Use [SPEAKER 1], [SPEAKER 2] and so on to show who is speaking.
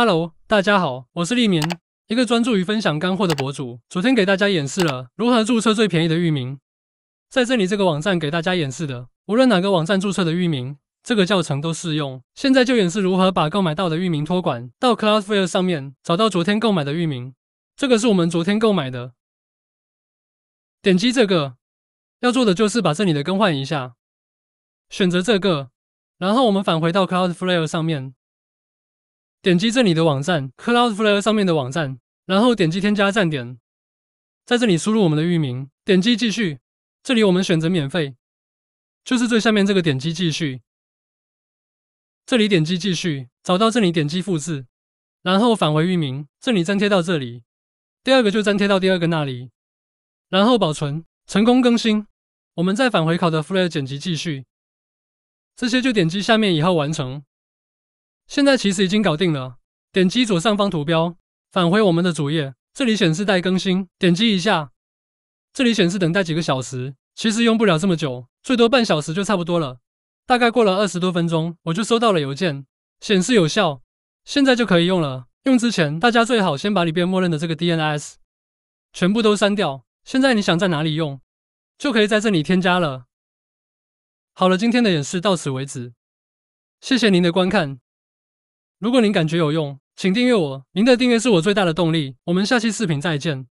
[SPEAKER 1] Hello，大家好，我是立眠，一个专注于分享干货的博主。昨天给大家演示了如何注册最便宜的域名，在这里这个网站给大家演示的，无论哪个网站注册的域名，这个教程都适用。现在就演示如何把购买到的域名托管到 Cloudflare 上面，找到昨天购买的域名，这个是我们昨天购买的，点击这个，要做的就是把这里的更换一下，选择这个，然后我们返回到 Cloudflare 上面。点击这里的网站 Cloudflare 上面的网站，然后点击添加站点，在这里输入我们的域名，点击继续。这里我们选择免费，就是最下面这个点击继续。这里点击继续，找到这里点击复制，然后返回域名，这里粘贴到这里，第二个就粘贴到第二个那里，然后保存，成功更新。我们再返回 c 的 o u f l a r e 剪辑继续，这些就点击下面以后完成。现在其实已经搞定了。点击左上方图标，返回我们的主页，这里显示待更新。点击一下，这里显示等待几个小时。其实用不了这么久，最多半小时就差不多了。大概过了二十多分钟，我就收到了邮件，显示有效，现在就可以用了。用之前，大家最好先把里边默认的这个 DNS 全部都删掉。现在你想在哪里用，就可以在这里添加了。好了，今天的演示到此为止，谢谢您的观看。如果您感觉有用，请订阅我。您的订阅是我最大的动力。我们下期视频再见。